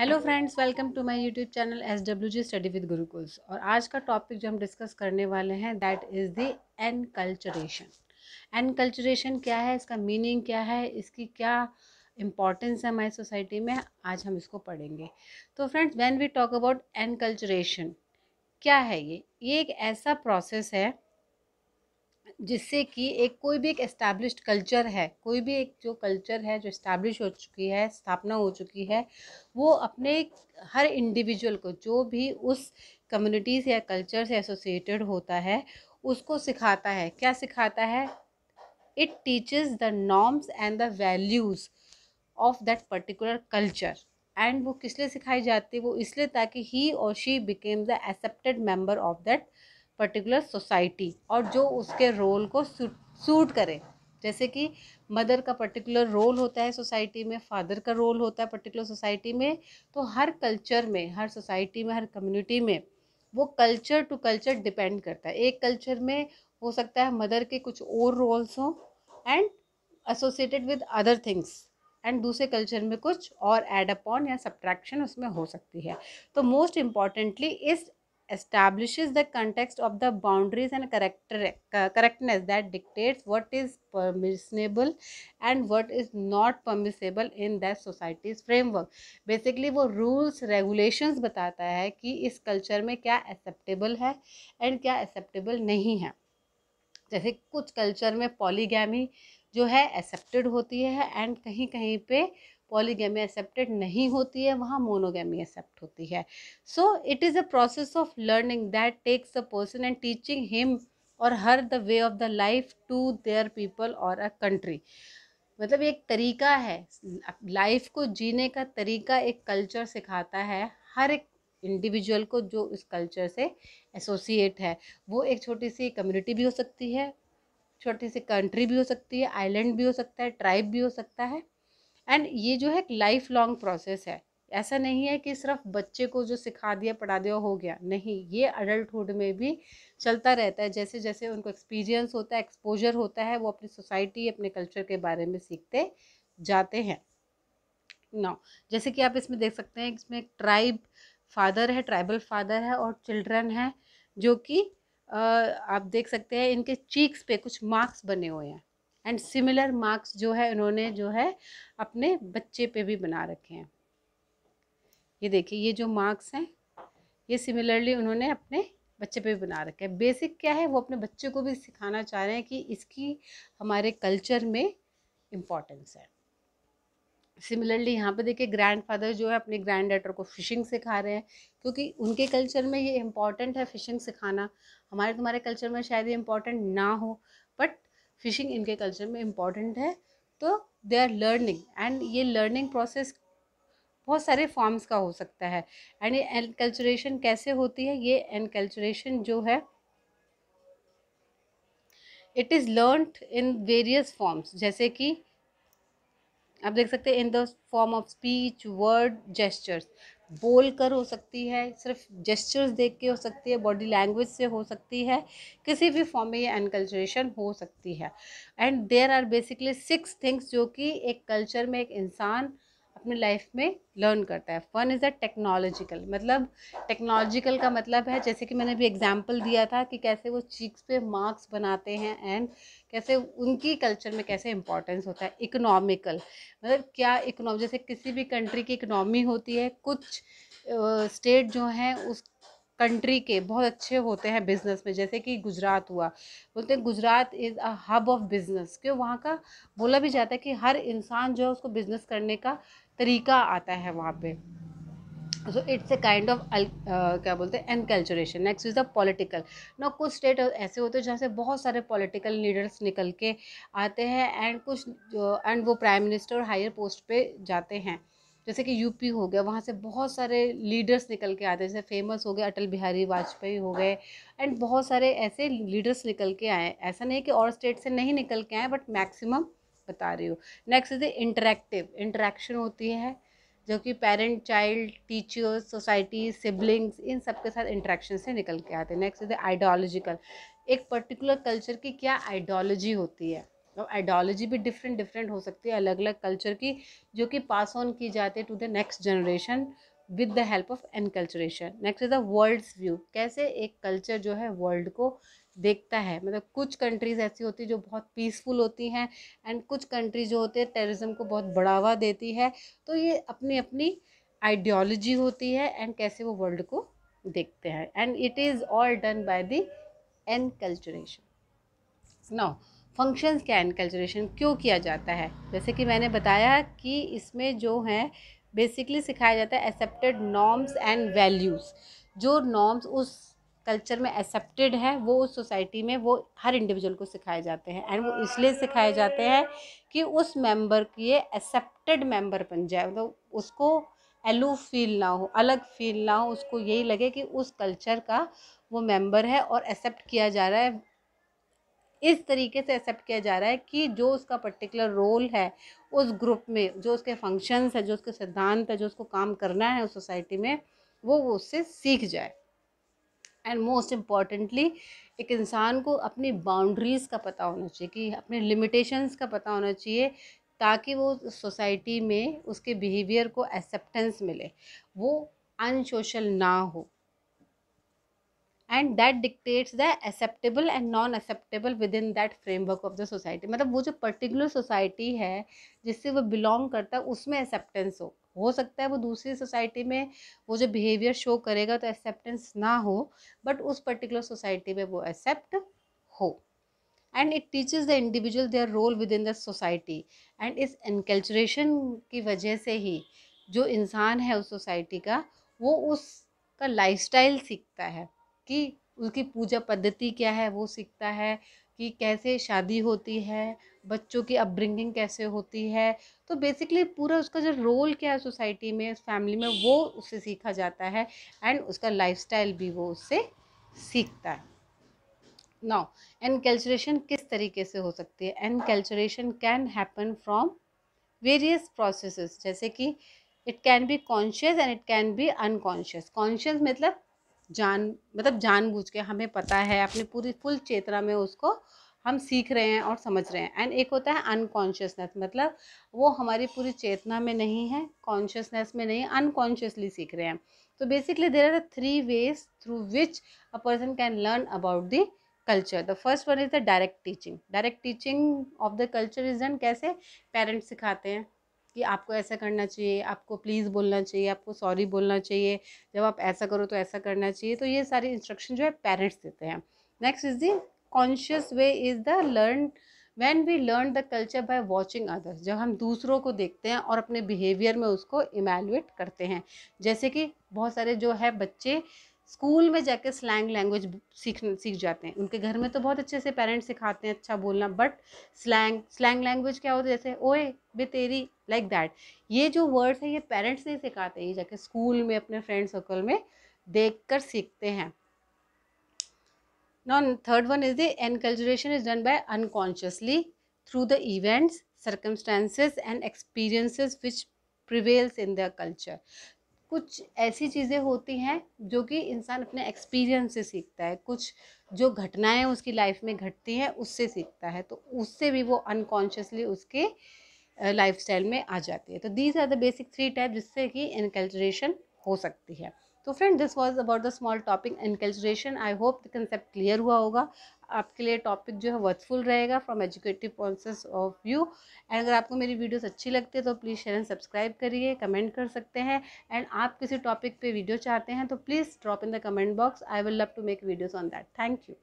Hello friends welcome to my YouTube channel S W G study with Gurukuls और आज का topic जो हम डिस्कस करने वाले हैं that is the enculturation enculturation क्या है इसका मीनिंग क्या है इसकी क्या इम्पॉर्टेंस है हमारी सोसाइटी में आज हम इसको पढ़ेंगे तो friends when we talk about enculturation क्या है ये ये एक ऐसा प्रोसेस है जिससे कि एक कोई भी एक एस्टैब्लिश कल्चर है कोई भी एक जो कल्चर है जो इस्टेब्लिश हो चुकी है स्थापना हो चुकी है वो अपने हर इंडिविजुअल को जो भी उस कम्युनिटी से या कल्चर से एसोसिएटेड होता है उसको सिखाता है क्या सिखाता है it teaches the norms and the values of that particular culture and वो किस लिए सिखाई जाती है वो इसलिए ताकि ही और she became the accepted member of that particular society और जो उसके रोल को सूट करे जैसे कि मदर का पर्टिकुलर रोल होता है सोसाइटी में फादर का रोल होता है पर्टिकुलर सोसाइटी में तो हर कल्चर में हर सोसाइटी में हर कम्युनिटी में वो कल्चर टू कल्चर डिपेंड करता है एक कल्चर में हो सकता है मदर के कुछ और रोल्स हों and associated with other things and दूसरे कल्चर में कुछ और एड अपॉन या सब्ट्रैक्शन उसमें हो सकती है तो मोस्ट इम्पॉर्टेंटली इस establishes the context of the boundaries and character, correctness that dictates what is permissible and what is not permissible in that society's framework. Basically wo rules regulations batata hai ki is culture mein kya acceptable hai and kya acceptable nahi hai jaise kuch culture mein polygamy जो है accepted होती है and कहीं कहीं पे polygamy accepted नहीं होती है वहाँ मोनोगेमी एक्सेप्ट होती है so it is a process of learning that takes a person and teaching him और her the way of the life to their people और अ कंट्री मतलब एक तरीका है लाइफ को जीने का तरीका एक कल्चर सिखाता है हर एक इंडिविजुअल को जो इस कल्चर से एसोसिएट है वो एक छोटी सी कम्युनिटी भी हो सकती है छोटी सी कंट्री भी हो सकती है आइलैंड भी हो सकता है ट्राइब भी हो सकता है एंड ये जो है एक लाइफ लॉन्ग प्रोसेस है ऐसा नहीं है कि सिर्फ बच्चे को जो सिखा दिया पढ़ा दिया हो गया नहीं ये अडल्टुड में भी चलता रहता है जैसे जैसे उनको एक्सपीरियंस होता है एक्सपोजर होता है वो अपनी सोसाइटी अपने कल्चर के बारे में सीखते जाते हैं नौ जैसे कि आप इसमें देख सकते हैं इसमें एक ट्राइब फादर है ट्राइबल फादर है और चिल्ड्रन है जो कि आप देख सकते हैं इनके चीक्स पे कुछ मार्क्स बने हुए हैं एंड सिमिलर मार्क्स जो है उन्होंने जो है अपने बच्चे पे भी बना रखे हैं ये देखिए ये जो मार्क्स हैं ये सिमिलरली उन्होंने अपने बच्चे पे भी बना रखे हैं बेसिक क्या है वो अपने बच्चे को भी सिखाना चाह रहे हैं कि इसकी हमारे कल्चर में इम्पॉर्टेंस है सिमिलरली यहाँ पे देखिए ग्रैंडफादर जो है अपने ग्रैंड डाटर को फ़िशिंग सिखा रहे हैं क्योंकि उनके कल्चर में ये इम्पॉर्टेंट है फ़िशिंग सिखाना हमारे तुम्हारे कल्चर में शायद ये इम्पॉर्टेंट ना हो फ़िशिंग इनके कल्चर में इम्पॉर्टेंट है तो दे आर लर्निंग एंड ये लर्निंग प्रोसेस बहुत सारे फॉर्म्स का हो सकता है एंड ये एनकल्चुरेशन कैसे होती है ये एनकल्चरेशन जो है it is learned in various forms जैसे कि आप देख सकते हैं in the form of speech word gestures बोल कर हो सकती है सिर्फ जेस्चर्स देख के हो सकती है बॉडी लैंग्वेज से हो सकती है किसी भी फॉर्म में ये अनकल्चरेशन हो सकती है and there are basically six things जो कि एक कल्चर में एक इंसान अपनी लाइफ में लर्न करता है वन इज़ अ टेक्नोलॉजिकल मतलब टेक्नोलॉजिकल का मतलब है जैसे कि मैंने भी एग्जांपल दिया था कि कैसे वो चीक्स पे मार्क्स बनाते हैं एंड कैसे उनकी कल्चर में कैसे इंपॉर्टेंस होता है इकोनॉमिकल मतलब क्या इकोनॉमी जैसे किसी भी कंट्री की इकोनॉमी होती है कुछ स्टेट uh, जो हैं उस कंट्री के बहुत अच्छे होते हैं बिजनेस में जैसे कि गुजरात हुआ बोलते हैं Gujarat is a hub of business क्यों वहाँ का बोला भी जाता है कि हर इंसान जो है उसको बिज़नेस करने का तरीका आता है वहाँ पे so it's a kind of क्या बोलते हैं enculturation next is the political ना कुछ स्टेट ऐसे होते हैं जहाँ से बहुत सारे पॉलिटिकल लीडर्स निकल के आते हैं एंड कुछ एंड uh, वो प्राइम मिनिस्टर और हायर पोस्ट पे जाते हैं जैसे कि यूपी हो गया वहाँ से बहुत सारे लीडर्स निकल के आते हैं जैसे फेमस हो गए अटल बिहारी वाजपेयी हो गए एंड बहुत सारे ऐसे लीडर्स निकल के आए ऐसा नहीं कि और स्टेट से नहीं निकल के आए बट मैक्सिमम बता रही हूँ नेक्स्ट इज इंटरेक्टिव इंटरेक्शन होती है जो कि parent child teachers society siblings इन सब के साथ इंटरेक्शन से निकल के आते हैं नेक्स्ट इज आइडियोलॉजिकल एक पर्टिकुलर कल्चर की क्या आइडियोलॉजी होती है और तो आइडियोलॉजी भी डिफरेंट डिफरेंट हो सकती है अलग अलग कल्चर की जो कि पास ऑन की जाती है to the next generation with the help of enculturation next is the worlds view कैसे एक कल्चर जो है वर्ल्ड को देखता है मतलब कुछ कंट्रीज़ ऐसी होती जो बहुत पीसफुल होती हैं एंड कुछ कंट्रीज जो होते हैं टेररिज्म को बहुत बढ़ावा देती है तो ये अपनी अपनी आइडियोलॉजी होती है एंड कैसे वो वर्ल्ड को देखते हैं and it is all done by the enculturation now functions क्या एनकल्चरेशन क्यों किया जाता है जैसे कि मैंने बताया कि इसमें जो है बेसिकली सिखाया जाता है एक्सेप्टेड नॉर्म्स एंड वैल्यूज़ जो नॉर्म्स उस कल्चर में एक्सेप्टेड है वो उस सोसाइटी में वो हर इंडिविजुअल को सिखाए जाते हैं एंड वो इसलिए सिखाए जाते हैं कि उस मेंबर की एक्सेप्टेड मेंबर बन जाए मतलब तो उसको एलू फील ना हो अलग फील ना हो उसको यही लगे कि उस कल्चर का वो मेंबर है और एक्सेप्ट किया जा रहा है इस तरीके से एक्सेप्ट किया जा रहा है कि जो उसका पर्टिकुलर रोल है उस ग्रुप में जो उसके फंक्शंस है जो उसके सिद्धांत है जो उसको काम करना है उस सोसाइटी में वो वो उससे सीख जाए एंड मोस्ट इम्पॉर्टेंटली एक इंसान को अपनी बाउंड्रीज़ का पता होना चाहिए कि अपने लिमिटेशंस का पता होना चाहिए ताकि वो सोसाइटी में उसके बिहेवियर को एक्सेप्टेंस मिले वो अनसोशल ना हो and that dictates the acceptable and non acceptable within that framework of the society मतलब वो जो पर्टिकुलर सोसाइटी है जिससे वो बिलोंग करता है उसमें एक्सेप्टेंस हो हो सकता है वो दूसरी सोसाइटी में वो जो बिहेवियर शो करेगा तो एक्सेप्टेंस ना हो बट उस पर्टिकुलर सोसाइटी में वो एक्सेप्ट हो and it teaches the individual their role within the society and इस इनकल्चरेशन की वजह से ही जो इंसान है उस सोसाइटी का वो उसका लाइफ सीखता है कि उसकी पूजा पद्धति क्या है वो सीखता है कि कैसे शादी होती है बच्चों की अपब्रिंगिंग कैसे होती है तो बेसिकली पूरा उसका जो रोल क्या है सोसाइटी में फैमिली में वो उससे सीखा जाता है एंड उसका लाइफ भी वो उससे सीखता है नाउ एनकल्चरेशन किस तरीके से हो सकती है enculturation can happen from various processes जैसे कि it can be conscious and it can be unconscious conscious मतलब जान मतलब जानबूझ के हमें पता है अपनी पूरी फुल चेतना में उसको हम सीख रहे हैं और समझ रहे हैं एंड एक होता है अनकॉन्शियसनेस मतलब वो हमारी पूरी चेतना में नहीं है कॉन्शियसनेस में नहीं अनकॉन्शियसली सीख रहे हैं तो basically there are the three ways through which a person can learn about the culture the first one is the direct teaching direct teaching of the culture is done कैसे parents सिखाते हैं कि आपको ऐसा करना चाहिए आपको प्लीज़ बोलना चाहिए आपको सॉरी बोलना चाहिए जब आप ऐसा करो तो ऐसा करना चाहिए तो ये सारी इंस्ट्रक्शन जो है पेरेंट्स देते हैं next is the conscious way is the learn when we learn the culture by watching others जब हम दूसरों को देखते हैं और अपने बिहेवियर में उसको इमेलुएट करते हैं जैसे कि बहुत सारे जो है बच्चे स्कूल में जाकर स्लैंग लैंग्वेज सीख सीख जाते हैं उनके घर में तो बहुत अच्छे से पेरेंट्स सिखाते हैं अच्छा बोलना बट स्लैंग स्लैंग लैंग्वेज क्या होता है जैसे ओए बे तेरी लाइक दैट ये जो वर्ड्स है ये पेरेंट्स नहीं सिखाते ये जाके स्कूल में अपने फ्रेंड सर्कल में देख कर सीखते हैं now third one is the enculturation is done by unconsciously through the events circumstances and experiences which prevails in the culture कुछ ऐसी चीज़ें होती हैं जो कि इंसान अपने एक्सपीरियंस से सीखता है कुछ जो घटनाएं उसकी लाइफ में घटती हैं उससे सीखता है तो उससे भी वो अनकॉन्शियसली उसके लाइफ स्टाइल में आ जाती है तो these are the basic three type जिससे कि इनकल्चरेशन हो सकती है तो friend this was about the small topic inculturation I hope the concept clear हुआ होगा आपके लिए टॉपिक जो है वर्थफुल रहेगा from educative point of view and अगर आपको मेरी वीडियोस अच्छी लगती है तो प्लीज़ शेयर एंड सब्सक्राइब करिए कमेंट कर सकते हैं एंड आप किसी टॉपिक पे वीडियो चाहते हैं तो please drop in the comment box I will love to make videos on that thank you